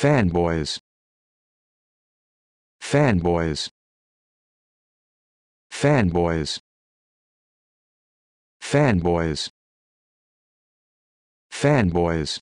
fanboys fanboys fanboys fanboys fanboys